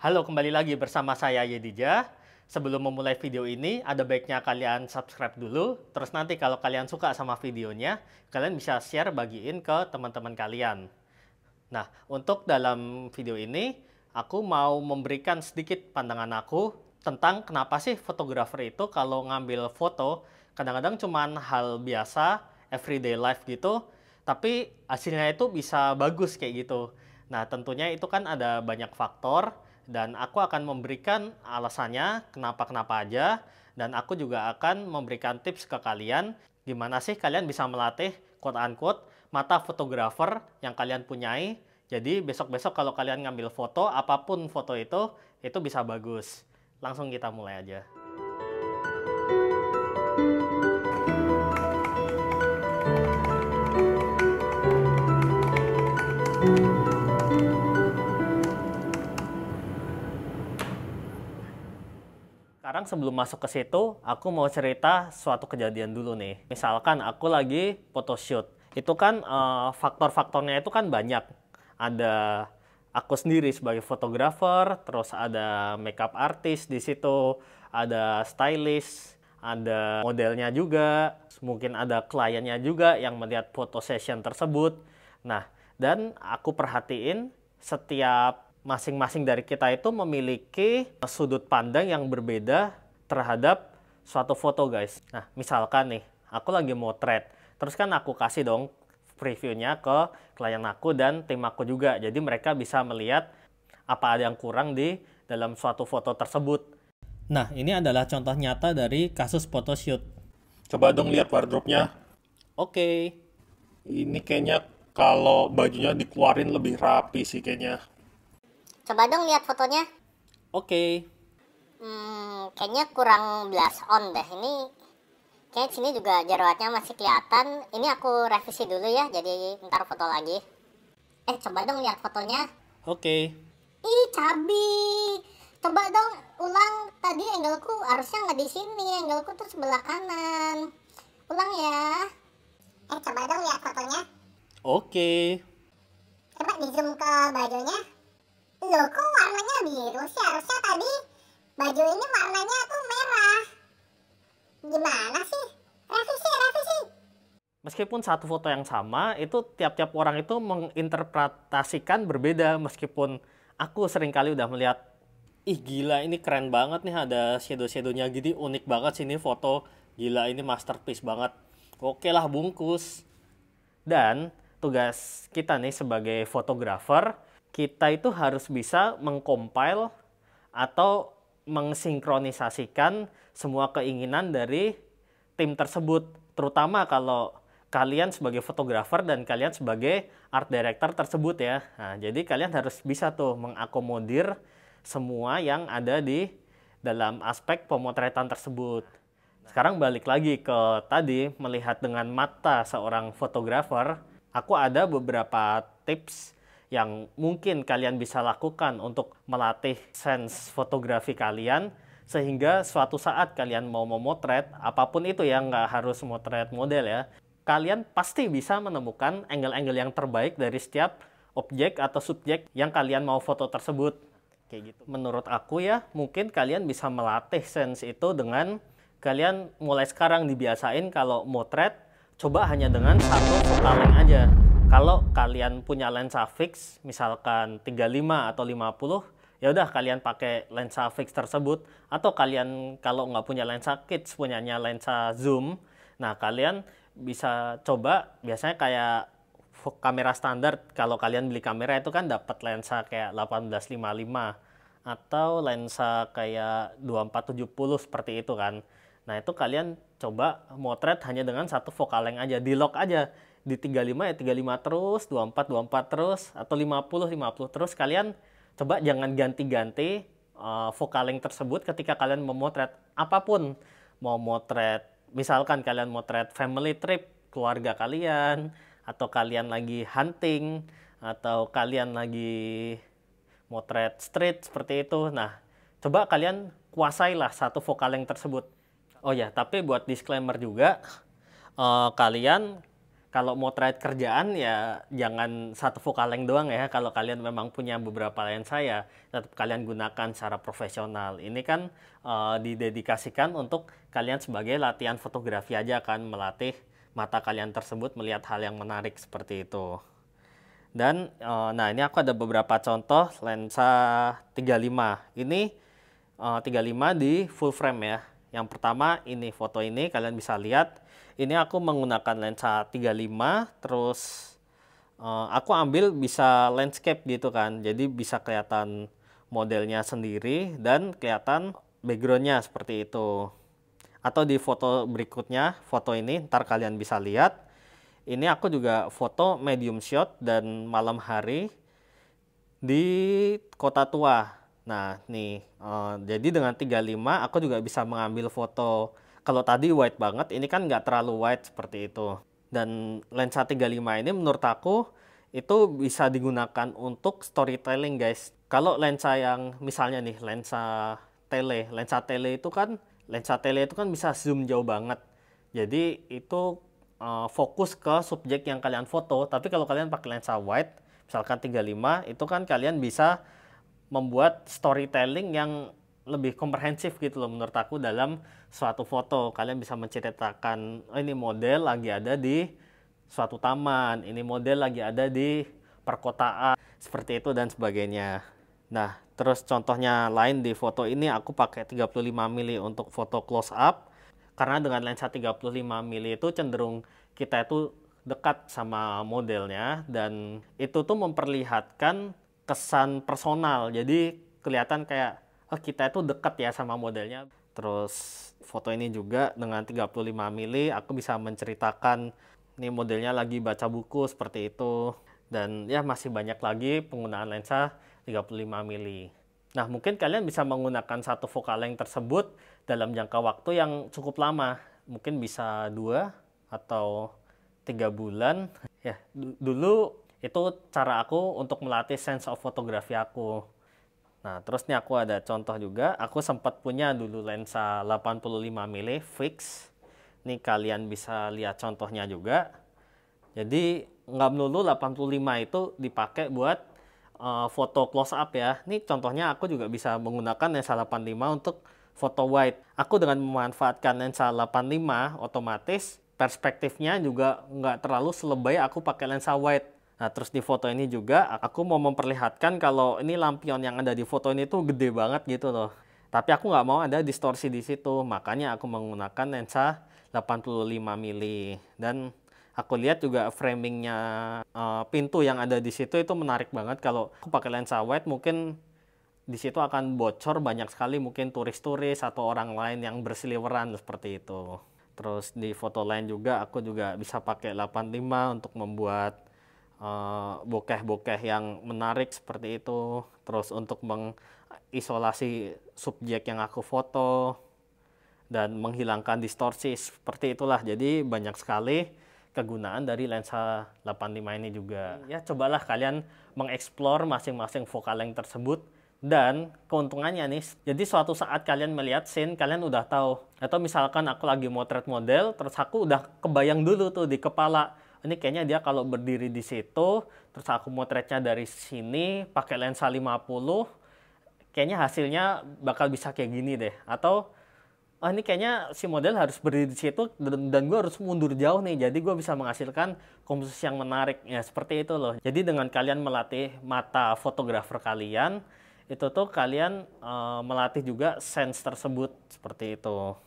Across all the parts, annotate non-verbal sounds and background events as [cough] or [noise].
Halo, kembali lagi bersama saya Yedija. Sebelum memulai video ini, ada baiknya kalian subscribe dulu. Terus nanti kalau kalian suka sama videonya, kalian bisa share bagiin ke teman-teman kalian. Nah, untuk dalam video ini, aku mau memberikan sedikit pandangan aku tentang kenapa sih fotografer itu kalau ngambil foto, kadang-kadang cuma hal biasa, everyday life gitu, tapi hasilnya itu bisa bagus kayak gitu. Nah, tentunya itu kan ada banyak faktor, dan aku akan memberikan alasannya kenapa kenapa aja dan aku juga akan memberikan tips ke kalian gimana sih kalian bisa melatih quote unquote mata fotografer yang kalian punyai jadi besok-besok kalau kalian ngambil foto apapun foto itu itu bisa bagus langsung kita mulai aja sekarang sebelum masuk ke situ, aku mau cerita suatu kejadian dulu nih. Misalkan aku lagi photoshoot. Itu kan uh, faktor-faktornya itu kan banyak. Ada aku sendiri sebagai fotografer, terus ada makeup artist di situ, ada stylist, ada modelnya juga, mungkin ada kliennya juga yang melihat foto session tersebut. Nah, dan aku perhatiin setiap masing-masing dari kita itu memiliki sudut pandang yang berbeda terhadap suatu foto guys. Nah misalkan nih aku lagi motret terus kan aku kasih dong previewnya ke klien aku dan tim aku juga jadi mereka bisa melihat apa ada yang kurang di dalam suatu foto tersebut. Nah ini adalah contoh nyata dari kasus photoshoot. Coba dong lihat wardrobe-nya. Oke. Okay. Ini kayaknya kalau bajunya dikeluarin lebih rapi sih kayaknya. Coba dong lihat fotonya. Oke. Okay. Hmm, kayaknya kurang blast on deh. Ini kayaknya sini juga jerawatnya masih kelihatan. Ini aku revisi dulu ya, jadi ntar foto lagi. Eh, coba dong lihat fotonya. Oke. Okay. Ih, cabi. Coba dong ulang tadi angleku harusnya nggak di sini. Angleku tuh sebelah kanan. Ulang ya. Eh, coba dong lihat fotonya. Oke. Okay. Coba di zoom ke bajunya loh kok warnanya biru sih harusnya tadi baju ini warnanya tuh merah gimana sih revisi revisi meskipun satu foto yang sama itu tiap-tiap orang itu menginterpretasikan berbeda meskipun aku seringkali udah melihat ih gila ini keren banget nih ada shadow-shadownya gini unik banget sini foto gila ini masterpiece banget oke lah bungkus dan tugas kita nih sebagai fotografer kita itu harus bisa mengcompile atau mengsinkronisasikan semua keinginan dari tim tersebut terutama kalau kalian sebagai fotografer dan kalian sebagai art director tersebut ya. Nah, jadi kalian harus bisa tuh mengakomodir semua yang ada di dalam aspek pemotretan tersebut. Sekarang balik lagi ke tadi melihat dengan mata seorang fotografer, aku ada beberapa tips yang mungkin kalian bisa lakukan untuk melatih sense fotografi kalian sehingga suatu saat kalian mau memotret apapun itu yang nggak harus memotret model ya kalian pasti bisa menemukan angle-angle yang terbaik dari setiap objek atau subjek yang kalian mau foto tersebut kayak gitu menurut aku ya mungkin kalian bisa melatih sense itu dengan kalian mulai sekarang dibiasain kalau motret coba hanya dengan satu focal length aja kalau kalian punya lensa fix, misalkan 35 atau 50, ya udah kalian pakai lensa fix tersebut. Atau kalian kalau nggak punya lensa kids, punyanya lensa zoom, nah kalian bisa coba biasanya kayak kamera standar kalau kalian beli kamera itu kan dapat lensa kayak 1855 atau lensa kayak 2470 seperti itu kan. Nah, itu kalian coba motret hanya dengan satu focal length aja, di lock aja di 35 ya 35 terus, 24 24 terus atau 50 50 terus kalian coba jangan ganti-ganti uh, eh, vokaling tersebut ketika kalian memotret apapun. Mau motret misalkan kalian motret family trip keluarga kalian atau kalian lagi hunting atau kalian lagi motret street seperti itu. Nah, coba kalian kuasailah satu vokaling tersebut. Oh ya, tapi buat disclaimer juga, uh, kalian kalau mau trade kerjaan ya jangan satu vokaleng doang ya kalau kalian memang punya beberapa lain saya tetap kalian gunakan secara profesional ini kan uh, didedikasikan untuk kalian sebagai latihan fotografi aja kan melatih mata kalian tersebut melihat hal yang menarik seperti itu dan uh, nah ini aku ada beberapa contoh lensa 35 ini eh, uh, 35 di full frame ya yang pertama ini foto ini kalian bisa lihat ini aku menggunakan lensa 35 terus uh, aku ambil bisa landscape gitu kan jadi bisa kelihatan modelnya sendiri dan kelihatan backgroundnya seperti itu atau di foto berikutnya foto ini ntar kalian bisa lihat ini aku juga foto medium shot dan malam hari di kota tua nah nih uh, jadi dengan 35 aku juga bisa mengambil foto kalau tadi wide banget, ini kan nggak terlalu wide seperti itu. Dan lensa 35 ini menurut aku itu bisa digunakan untuk storytelling guys. Kalau lensa yang misalnya nih lensa tele, lensa tele itu kan lensa tele itu kan bisa zoom jauh banget. Jadi itu uh, fokus ke subjek yang kalian foto. Tapi kalau kalian pakai lensa wide, misalkan 35, itu kan kalian bisa membuat storytelling yang lebih komprehensif gitu loh menurut aku dalam suatu foto kalian bisa menceritakan oh, ini model lagi ada di suatu taman ini model lagi ada di perkotaan seperti itu dan sebagainya nah terus contohnya lain di foto ini aku pakai 35 mili untuk foto close up karena dengan lensa 35 mili itu cenderung kita itu dekat sama modelnya dan itu tuh memperlihatkan kesan personal jadi kelihatan kayak Oh, kita itu dekat ya sama modelnya. Terus foto ini juga dengan 35 mili aku bisa menceritakan ini modelnya lagi baca buku seperti itu. Dan ya masih banyak lagi penggunaan lensa 35 mili. Nah mungkin kalian bisa menggunakan satu focal length tersebut dalam jangka waktu yang cukup lama. Mungkin bisa dua atau tiga bulan. Ya dulu itu cara aku untuk melatih sense of photography aku. Nah, terus nih aku ada contoh juga. Aku sempat punya dulu lensa 85 mm fix. Nih kalian bisa lihat contohnya juga. Jadi nggak melulu 85 itu dipakai buat uh, foto close up ya. Nih contohnya aku juga bisa menggunakan lensa 85 untuk foto wide. Aku dengan memanfaatkan lensa 85 otomatis perspektifnya juga nggak terlalu selebay aku pakai lensa wide Nah, terus di foto ini juga aku mau memperlihatkan kalau ini lampion yang ada di foto ini tuh gede banget gitu loh. Tapi aku nggak mau ada distorsi di situ, makanya aku menggunakan lensa 85 mili dan aku lihat juga framingnya uh, pintu yang ada di situ itu menarik banget kalau aku pakai lensa wide mungkin di situ akan bocor banyak sekali mungkin turis-turis atau orang lain yang berseliweran seperti itu. Terus di foto lain juga aku juga bisa pakai 85 untuk membuat Eh, bokeh-bokeh yang menarik seperti itu terus untuk mengisolasi subjek yang aku foto dan menghilangkan distorsi seperti itulah jadi banyak sekali kegunaan dari lensa 85 ini juga ya cobalah kalian mengeksplor masing-masing vokal yang tersebut dan keuntungannya nih jadi suatu saat kalian melihat scene kalian udah tahu atau misalkan aku lagi motret model terus aku udah kebayang dulu tuh di kepala ini kayaknya dia kalau berdiri di situ, terus aku motretnya dari sini pakai lensa 50, kayaknya hasilnya bakal bisa kayak gini deh. Atau oh ini kayaknya si model harus berdiri di situ dan gue harus mundur jauh nih jadi gue bisa menghasilkan komposisi yang menarik ya seperti itu loh jadi dengan kalian melatih mata fotografer kalian itu tuh kalian e, melatih juga sense tersebut seperti itu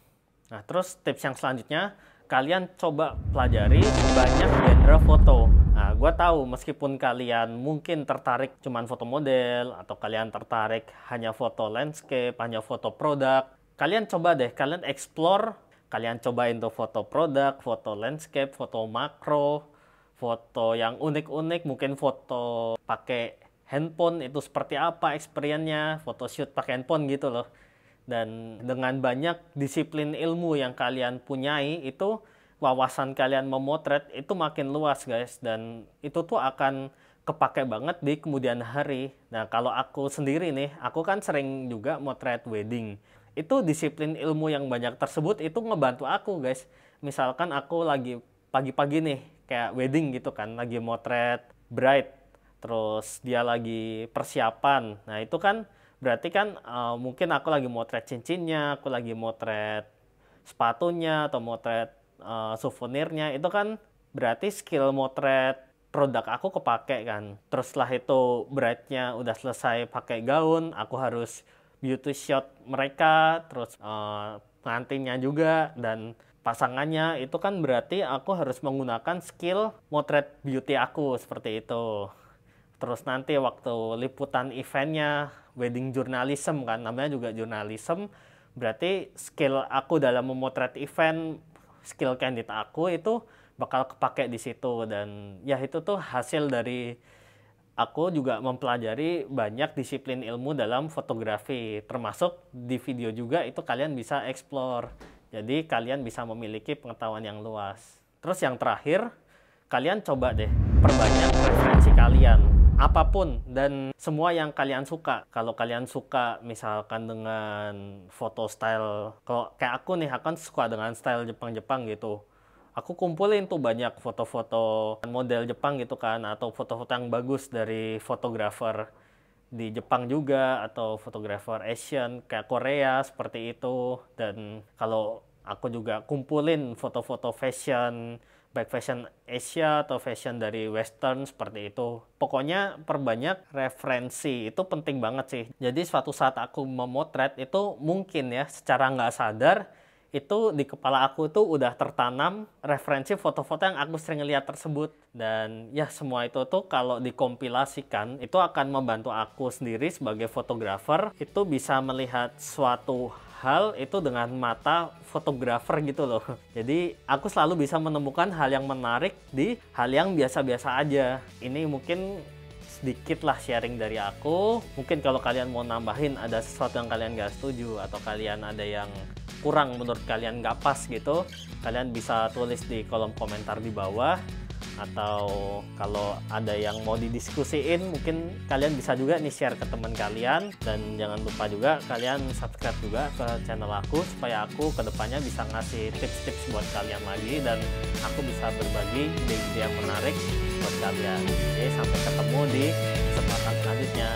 nah terus tips yang selanjutnya kalian coba pelajari banyak adalah foto. Nah, gue tahu meskipun kalian mungkin tertarik cuman foto model atau kalian tertarik hanya foto landscape, hanya foto produk, kalian coba deh, kalian explore, kalian coba untuk foto produk, foto landscape, foto makro, foto yang unik-unik, mungkin foto pakai handphone itu seperti apa experience-nya, foto shoot pakai handphone gitu loh. Dan dengan banyak disiplin ilmu yang kalian punyai itu wawasan kalian memotret itu makin luas guys dan itu tuh akan kepake banget di kemudian hari. Nah kalau aku sendiri nih, aku kan sering juga motret wedding. Itu disiplin ilmu yang banyak tersebut itu ngebantu aku guys. Misalkan aku lagi pagi-pagi nih kayak wedding gitu kan, lagi motret bride, terus dia lagi persiapan. Nah itu kan berarti kan uh, mungkin aku lagi motret cincinnya, aku lagi motret sepatunya atau motret uh, souvenirnya itu kan berarti skill motret produk aku kepake kan. Terus setelah itu beratnya udah selesai pakai gaun, aku harus beauty shot mereka, terus uh, eh, pengantinnya juga dan pasangannya itu kan berarti aku harus menggunakan skill motret beauty aku seperti itu. Terus nanti waktu liputan eventnya wedding journalism kan namanya juga journalism berarti skill aku dalam memotret event skill candid aku itu bakal kepake di situ dan ya itu tuh hasil dari aku juga mempelajari banyak disiplin ilmu dalam fotografi termasuk di video juga itu kalian bisa explore jadi kalian bisa memiliki pengetahuan yang luas terus yang terakhir kalian coba deh perbanyak referensi kalian apapun dan semua yang kalian suka. Kalau kalian suka misalkan dengan foto style, kalau kayak aku nih, aku kan suka dengan style Jepang-Jepang gitu. Aku kumpulin tuh banyak foto-foto model Jepang gitu kan, atau foto-foto yang bagus dari fotografer di Jepang juga, atau fotografer Asian, kayak Korea, seperti itu. Dan kalau aku juga kumpulin foto-foto fashion, baik fashion Asia atau fashion dari Western seperti itu. Pokoknya perbanyak referensi itu penting banget sih. Jadi suatu saat aku memotret itu mungkin ya secara nggak sadar itu di kepala aku itu udah tertanam referensi foto-foto yang aku sering lihat tersebut dan ya semua itu tuh kalau dikompilasikan itu akan membantu aku sendiri sebagai fotografer itu bisa melihat suatu hal itu dengan mata fotografer gitu loh. [laughs] Jadi aku selalu bisa menemukan hal yang menarik di hal yang biasa-biasa aja. Ini mungkin sedikit lah sharing dari aku. Mungkin kalau kalian mau nambahin ada sesuatu yang kalian gak setuju atau kalian ada yang kurang menurut kalian gak pas gitu, kalian bisa tulis di kolom komentar di bawah atau kalau ada yang mau didiskusiin mungkin kalian bisa juga nih share ke teman kalian dan jangan lupa juga kalian subscribe juga ke channel aku supaya aku kedepannya bisa ngasih tips-tips buat kalian lagi dan aku bisa berbagi ide-ide yang menarik buat kalian oke sampai ketemu di kesempatan selanjutnya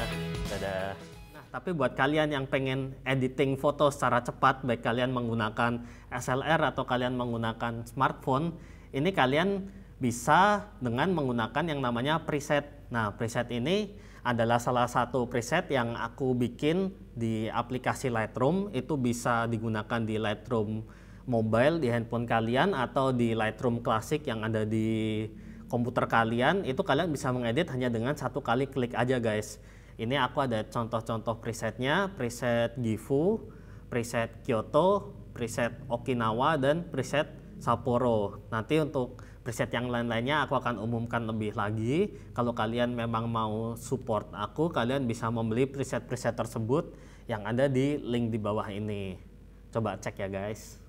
dadah nah, tapi buat kalian yang pengen editing foto secara cepat, baik kalian menggunakan SLR atau kalian menggunakan smartphone, ini kalian bisa dengan menggunakan yang namanya preset. Nah, preset ini adalah salah satu preset yang aku bikin di aplikasi Lightroom. Itu bisa digunakan di Lightroom mobile di handphone kalian atau di Lightroom klasik yang ada di komputer kalian. Itu kalian bisa mengedit hanya dengan satu kali klik aja, guys. Ini aku ada contoh-contoh presetnya, preset Gifu, preset Kyoto, preset Okinawa dan preset Sapporo. Nanti untuk preset yang lain-lainnya aku akan umumkan lebih lagi. Kalau kalian memang mau support aku, kalian bisa membeli preset-preset tersebut yang ada di link di bawah ini. Coba cek ya guys.